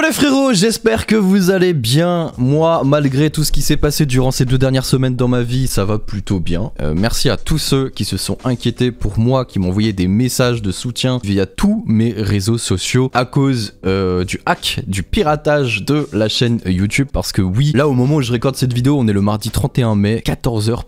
Yo les frérots, j'espère que vous allez bien. Moi, malgré tout ce qui s'est passé durant ces deux dernières semaines dans ma vie, ça va plutôt bien. Euh, merci à tous ceux qui se sont inquiétés pour moi, qui m'ont envoyé des messages de soutien via tous mes réseaux sociaux à cause euh, du hack, du piratage de la chaîne YouTube. Parce que oui, là au moment où je récorde cette vidéo, on est le mardi 31 mai, 14h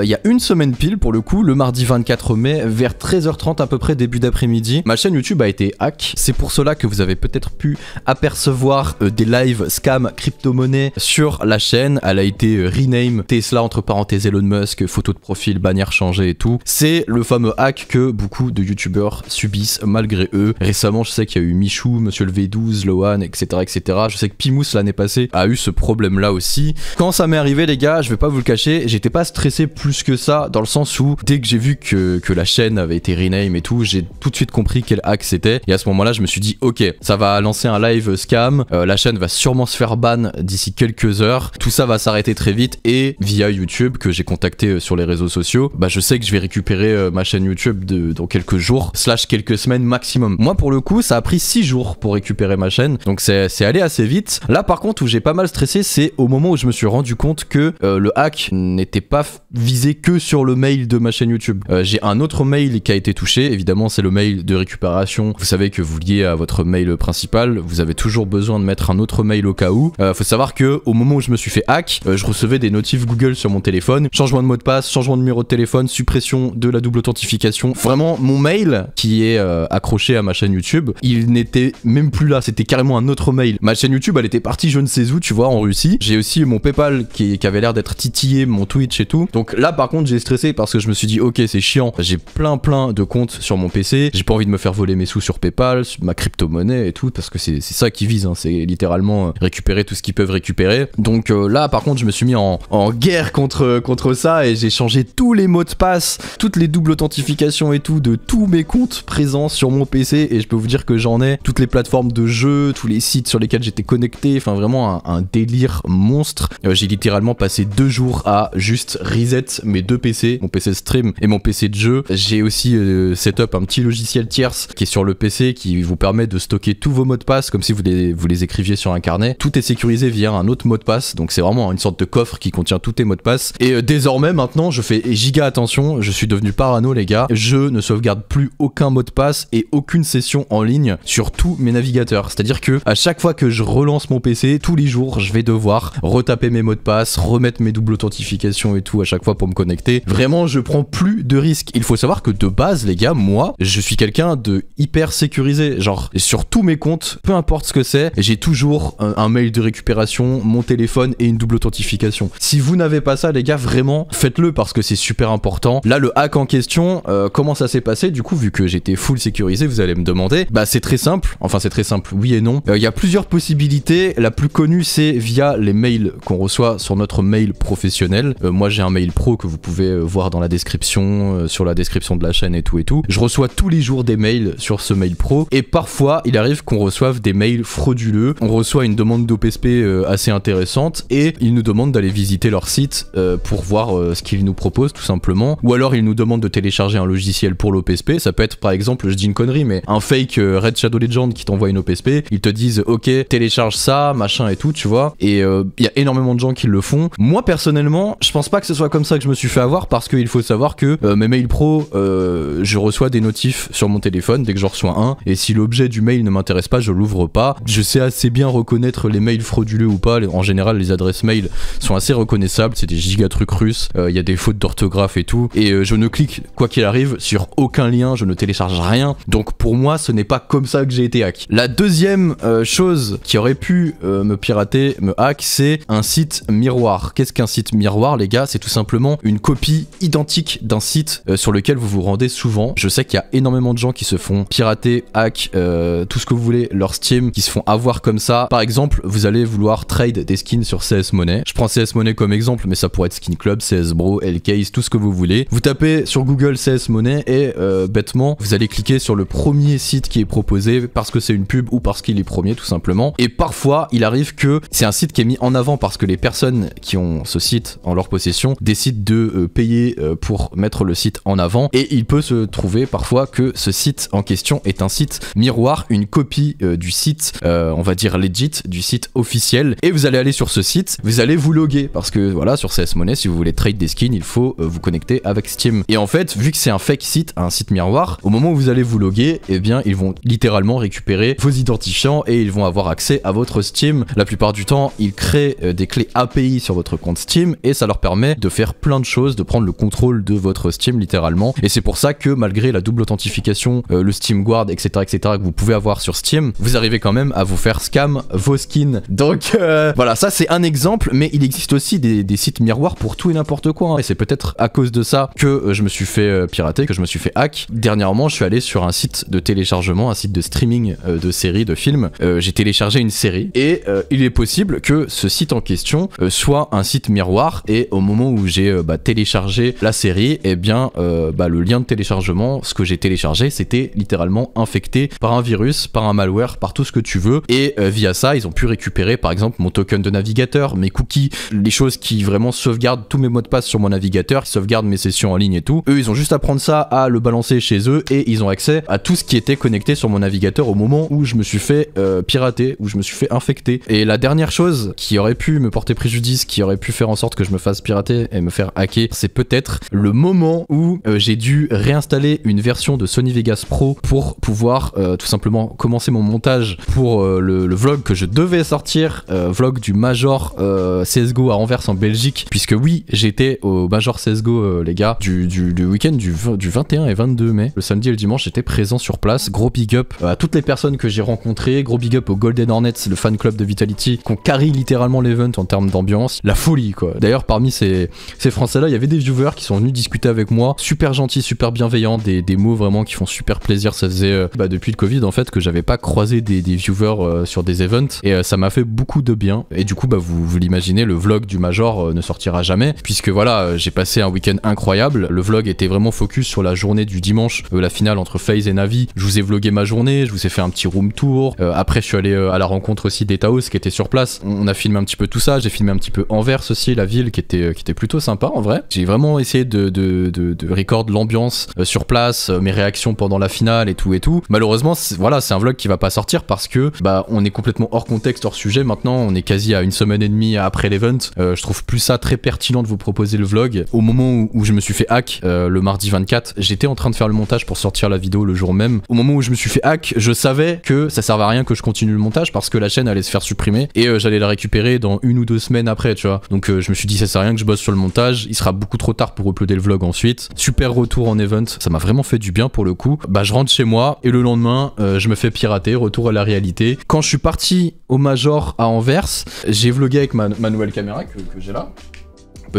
il y a une semaine pile pour le coup, le mardi 24 mai, vers 13h30 à peu près, début d'après-midi, ma chaîne YouTube a été hack. C'est pour cela que vous avez peut-être pu apercevoir euh, des live scam crypto-monnaie sur la chaîne. Elle a été euh, rename Tesla entre parenthèses Elon Musk, photo de profil, bannière changée et tout. C'est le fameux hack que beaucoup de youtubeurs subissent malgré eux. Récemment, je sais qu'il y a eu Michou, Monsieur le V12, Lohan, etc. etc. Je sais que Pimous l'année passée a eu ce problème là aussi. Quand ça m'est arrivé les gars, je vais pas vous le cacher, j'étais pas stressé plus que ça, dans le sens où dès que j'ai vu que, que, la chaîne avait été rename et tout, j'ai tout de suite compris quel hack c'était. Et à ce moment-là, je me suis dit, ok, ça va lancer un live scam, euh, la chaîne va sûrement se faire ban d'ici quelques heures, tout ça va s'arrêter très vite. Et via YouTube, que j'ai contacté euh, sur les réseaux sociaux, bah je sais que je vais récupérer euh, ma chaîne YouTube de, dans quelques jours, slash quelques semaines maximum. Moi, pour le coup, ça a pris 6 jours pour récupérer ma chaîne, donc c'est allé assez vite. Là, par contre, où j'ai pas mal stressé, c'est au moment où je me suis rendu compte que le hack n'était pas visé que sur le mail de ma chaîne YouTube. Euh, j'ai un autre mail qui a été touché, évidemment c'est le mail de récupération. Vous savez que vous liez à votre mail principal, vous avez toujours besoin de mettre un autre mail au cas où. Euh, faut savoir que au moment où je me suis fait hack, euh, je recevais des notifs Google sur mon téléphone, changement de mot de passe, changement de numéro de téléphone, suppression de la double authentification. Vraiment mon mail qui est euh, accroché à ma chaîne YouTube, il n'était même plus là, c'était carrément un autre mail. Ma chaîne YouTube elle était partie je ne sais où, tu vois, en Russie. J'ai aussi mon PayPal qui, qui avait l'air d'être titillé, mon Twitch et tout. Donc Là par contre j'ai stressé parce que je me suis dit ok c'est chiant, j'ai plein plein de comptes sur mon PC, j'ai pas envie de me faire voler mes sous sur Paypal, ma crypto-monnaie et tout, parce que c'est ça qui vise, hein. c'est littéralement euh, récupérer tout ce qu'ils peuvent récupérer. Donc euh, là par contre je me suis mis en, guerre contre, euh, contre ça et j'ai changé tous les mots de passe, toutes les doubles authentifications et tout de tous mes comptes présents sur mon PC et je peux vous dire que j'en ai toutes les plateformes de jeux, tous les sites sur lesquels j'étais connecté, enfin vraiment un, délire monstre. j'ai littéralement passé deux jours à juste reset mes deux PC, mon PC stream et mon PC de jeu. J'ai aussi euh, setup un petit logiciel tierce qui est sur le PC qui vous permet de stocker tous vos mots de passe comme si vous les, vous les écriviez sur un carnet. Tout est sécurisé via un autre mot de passe, donc c'est vraiment une sorte de coffre qui contient tous tes mots de passe. Et euh, désormais, maintenant, je fais giga attention, je suis devenu parano, les gars. Je ne sauvegarde plus aucun mot de passe et aucune session en ligne sur tous mes navigateurs. C'est-à-dire que à chaque fois que je relance mon PC, tous les jours, je vais devoir retaper mes mots de passe, remettre mes doubles authentifications et tout à chaque fois pour me connecter. Vraiment, je prends plus de risques. Il faut savoir que de base, les gars, moi, je suis quelqu'un de hyper sécurisé. Genre, sur tous mes comptes, peu importe ce que c'est, j'ai toujours un, mail de récupération, mon téléphone et une double authentification. Si vous n'avez pas ça, les gars, vraiment, faites-le parce que c'est super important. Là, le hack en question, euh, comment ça s'est passé Du coup, vu que j'étais full sécurisé, vous allez me demander. Bah, c'est très simple. Enfin, c'est très simple, oui et non. Euh, il y a plusieurs possibilités. La plus connue, c'est via les mails qu'on reçoit sur notre mail professionnel. Euh, moi, j'ai un mail que vous pouvez euh, voir dans la description, euh, sur la description de la chaîne et tout et tout. Je reçois tous les jours des mails sur ce mail pro et parfois il arrive qu'on reçoive des mails frauduleux. On reçoit une demande d'OPSP euh, assez intéressante et ils nous demandent d'aller visiter leur site pour voir ce qu'ils nous proposent tout simplement. Ou alors ils nous demandent de télécharger un logiciel pour l'OPSP. Ça peut être par exemple, je dis une connerie, mais un fake Red Shadow Legend qui t'envoie une OPSP. Ils te disent ok télécharge ça, machin et tout, tu vois. Et il y a énormément de gens qui le font. Moi personnellement, je pense pas que ce soit comme ça que je me suis fait avoir parce qu'il faut savoir que euh, mes mails pro, euh, je reçois des notifs sur mon téléphone dès que j'en reçois un. Et si l'objet du mail ne m'intéresse pas, je l'ouvre pas. Je sais assez bien reconnaître les mails frauduleux ou pas. En général, les adresses mail sont assez reconnaissables. C'est des giga trucs russes. Euh, il y a des fautes d'orthographe et tout. Et je ne clique, quoi qu'il arrive, sur aucun lien. Je ne télécharge rien. Donc pour moi, ce n'est pas comme ça que j'ai été hack. La deuxième chose qui aurait pu me pirater, me hack, c'est un site miroir. Qu'est-ce qu'un site miroir, les gars C'est tout simplement une copie identique d'un site euh, sur lequel vous vous rendez souvent. Je sais qu'il y a énormément de gens qui se font pirater, hack, euh, tout ce que vous voulez, leur Steam, qui se font avoir comme ça. Par exemple, vous allez vouloir trade des skins sur CS Money. Je prends CS Money comme exemple, mais ça pourrait être Skin Club, CS Bro, LK, tout ce que vous voulez. Vous tapez sur Google CS Money et euh, bêtement, vous allez cliquer sur le premier site qui est proposé parce que c'est une pub ou parce qu'il est premier tout simplement. Et parfois, il arrive que c'est un site qui est mis en avant parce que les personnes qui ont ce site en leur possession décident de euh, payer euh, pour mettre le site en avant et il peut se trouver parfois que ce site en question est un site miroir, une copie euh, du site, on va dire legit, du site officiel et vous allez aller sur ce site, vous allez vous loguer parce que voilà sur CS Money si vous voulez trade des skins il faut vous connecter avec Steam et en fait vu que c'est un fake site, un site miroir, au moment où vous allez vous loguer et eh bien ils vont littéralement récupérer vos identifiants et ils vont avoir accès à votre Steam. La plupart du temps, ils créent des clés API sur votre compte Steam et ça leur permet de faire plein de choses, de prendre le contrôle de votre Steam littéralement. Et c'est pour ça que malgré la double authentification, euh, le Steam Guard, etc., etc., que vous pouvez avoir sur Steam, vous arrivez quand même à vous faire scam vos skins. Donc euh, voilà, ça c'est un exemple, mais il existe aussi des, sites miroirs pour tout et n'importe quoi. Hein. Et c'est peut-être à cause de ça que euh, je me suis fait pirater, que je me suis fait hack. Dernièrement, je suis allé sur un site de téléchargement, un site de streaming de séries, de films. J'ai téléchargé une série et il est possible que ce site en question soit un site miroir et au moment où j'ai euh, bah, télécharger la série, et eh bien euh, bah, le lien de téléchargement, ce que j'ai téléchargé, c'était littéralement infecté par un virus, par un malware, par tout ce que tu veux. Et euh, via ça, ils ont pu récupérer par exemple mon token de navigateur, mes cookies, les choses qui vraiment sauvegardent tous mes mots de passe sur mon navigateur, qui sauvegardent mes sessions en ligne et tout. Eux, ils ont juste à prendre ça, à le balancer chez eux, et ils ont accès à tout ce qui était connecté sur mon navigateur au moment où je me suis fait pirater, où je me suis fait infecter. Et la dernière chose qui aurait pu me porter préjudice, qui aurait pu faire en sorte que je me fasse pirater et me faire hacker. C'est peut-être le moment où euh, j'ai dû réinstaller une version de Sony Vegas Pro pour pouvoir euh, tout simplement commencer mon montage pour euh, le, vlog que je devais sortir, vlog du Major CSGO à Anvers en Belgique, puisque oui, j'étais au Major CSGO, les gars, du, week-end du, du 21 et 22 mai. Le samedi et le dimanche, j'étais présent sur place. Gros big up à toutes les personnes que j'ai rencontrées, gros big up au Golden Hornets, le fan club de Vitality, qu'on carry littéralement l'event en termes d'ambiance. La folie, quoi. D'ailleurs, parmi ces Français-là, il y avait des viewers qui sont venus discuter avec moi, super gentils, super bienveillants, des, mots vraiment qui font super plaisir. Ça faisait euh, bah, depuis le Covid en fait que j'avais pas croisé des, viewers euh, sur des events et euh, ça m'a fait beaucoup de bien. Et du coup, bah, vous, l'imaginez, le vlog du Major ne sortira jamais puisque voilà, j'ai passé un week-end incroyable. Le vlog était vraiment focus sur la journée du dimanche, la finale entre FaZe et Navi. Je vous ai vlogué ma journée, je vous ai fait un petit room tour. après, je suis allé à la rencontre aussi des Taos qui étaient sur place. On, a filmé un petit peu tout ça, j'ai filmé un petit peu Anvers aussi, la ville qui était, qui était plutôt sympa pas en vrai. J'ai vraiment essayé de, record l'ambiance euh, sur place, euh, mes réactions pendant la finale et tout et tout. Malheureusement, voilà, c'est un vlog qui va pas sortir parce que bah on est complètement hors contexte, hors sujet. Maintenant, on est quasi à une semaine et demie après l'event. Euh, je trouve plus ça très pertinent de vous proposer le vlog. Au moment où, je me suis fait hack le mardi 24, j'étais en train de faire le montage pour sortir la vidéo le jour même. Au moment où je me suis fait hack, je savais que ça servait à rien que je continue le montage parce que la chaîne allait se faire supprimer et j'allais la récupérer dans une ou deux semaines après, tu vois. Donc je me suis dit ça sert à rien que je bosse sur le montage il sera beaucoup trop tard pour uploader le vlog ensuite. Super retour en event, ça m'a vraiment fait du bien pour le coup. Bah je rentre chez moi et le lendemain euh, je me fais pirater, retour à la réalité. Quand je suis parti au Major à Anvers, j'ai vlogué avec ma, nouvelle caméra que, que j'ai là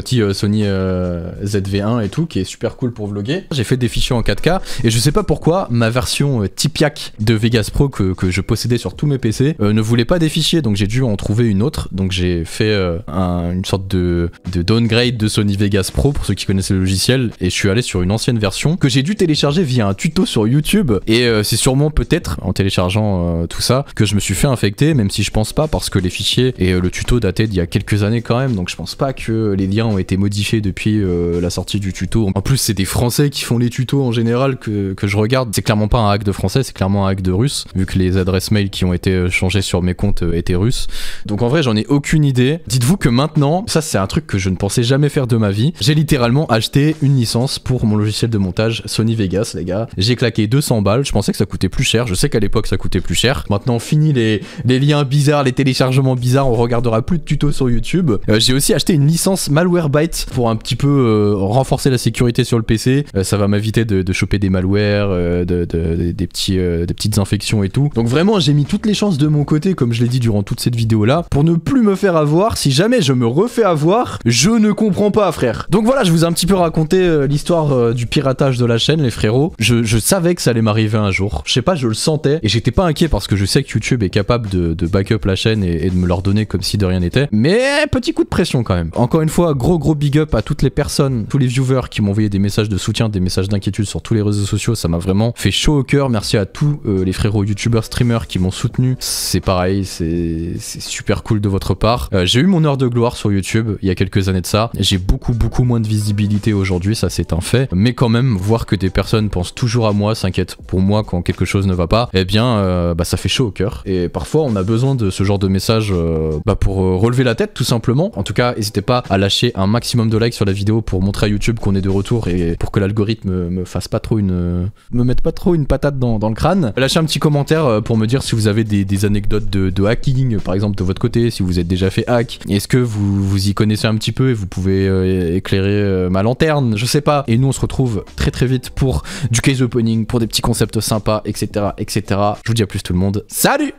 petit euh, Sony euh, ZV1 et tout, qui est super cool pour vlogger. J'ai fait des fichiers en 4K et je sais pas pourquoi ma version euh, tipiak de Vegas Pro que, je possédais sur tous mes PC ne voulait pas des fichiers, donc j'ai dû en trouver une autre. Donc j'ai fait une sorte de, downgrade de Sony Vegas Pro pour ceux qui connaissent le logiciel et je suis allé sur une ancienne version que j'ai dû télécharger via un tuto sur YouTube et c'est sûrement peut-être en téléchargeant tout ça que je me suis fait infecter même si je pense pas parce que les fichiers et le tuto dataient d'il y a quelques années quand même donc je pense pas que les liens ont été modifiés depuis euh, la sortie du tuto. En plus, c'est des Français qui font les tutos en général que, que je regarde. C'est clairement pas un hack de Français, c'est clairement un hack de Russe, vu que les adresses mail qui ont été euh, changées sur mes comptes euh, étaient russes. Donc en vrai, j'en ai aucune idée. Dites-vous que maintenant, ça c'est un truc que je ne pensais jamais faire de ma vie. J'ai littéralement acheté une licence pour mon logiciel de montage Sony Vegas, les gars. J'ai claqué 200 balles. Je pensais que ça coûtait plus cher. Je sais qu'à l'époque, ça coûtait plus cher. Maintenant, fini les, les liens bizarres, les téléchargements bizarres. On regardera plus de tutos sur YouTube. j'ai aussi acheté une licence mal Malwarebytes pour un petit peu euh, renforcer la sécurité sur le PC. Euh, ça va m'éviter de, de, choper des malwares, euh, de, de, des, petits, des petites infections et tout. Donc vraiment, j'ai mis toutes les chances de mon côté, comme je l'ai dit durant toute cette vidéo-là, pour ne plus me faire avoir. Si jamais je me refais avoir, je ne comprends pas, frère. Donc voilà, je vous ai un petit peu raconté l'histoire du piratage de la chaîne, les frérots. Je, je savais que ça allait m'arriver un jour. Je sais pas, je le sentais et j'étais pas inquiet parce que je sais que YouTube est capable de, backup la chaîne et, et de me leur donner comme si de rien n'était. Mais petit coup de pression quand même. Encore une fois, gros gros big up à toutes les personnes, tous les viewers qui m'ont envoyé des messages de soutien, des messages d'inquiétude sur tous les réseaux sociaux. Ça m'a vraiment fait chaud au cœur. Merci à tous euh, les frérots youtubeurs, streamers qui m'ont soutenu. C'est pareil, c'est super cool de votre part. Euh, j'ai eu mon heure de gloire sur YouTube il y a quelques années de ça. J'ai beaucoup beaucoup moins de visibilité aujourd'hui, ça c'est un fait. Mais quand même, voir que des personnes pensent toujours à moi, s'inquiètent pour moi quand quelque chose ne va pas, eh bien, euh, bah, ça fait chaud au cœur. Et parfois, on a besoin de ce genre de message bah, pour relever la tête tout simplement. En tout cas, n'hésitez pas à lâcher un maximum de likes sur la vidéo pour montrer à YouTube qu'on est de retour et pour que l'algorithme me, fasse pas trop une. me mette pas trop une patate dans, le crâne. Lâchez un petit commentaire euh, pour me dire si vous avez des, anecdotes de, hacking, par exemple de votre côté, si vous êtes déjà fait hack. Est-ce que vous, vous y connaissez un petit peu et vous pouvez euh, éclairer euh, ma lanterne Je sais pas. Et nous, on se retrouve très très vite pour du case opening, pour des petits concepts sympas, etc. etc. Je vous dis à plus tout le monde. Salut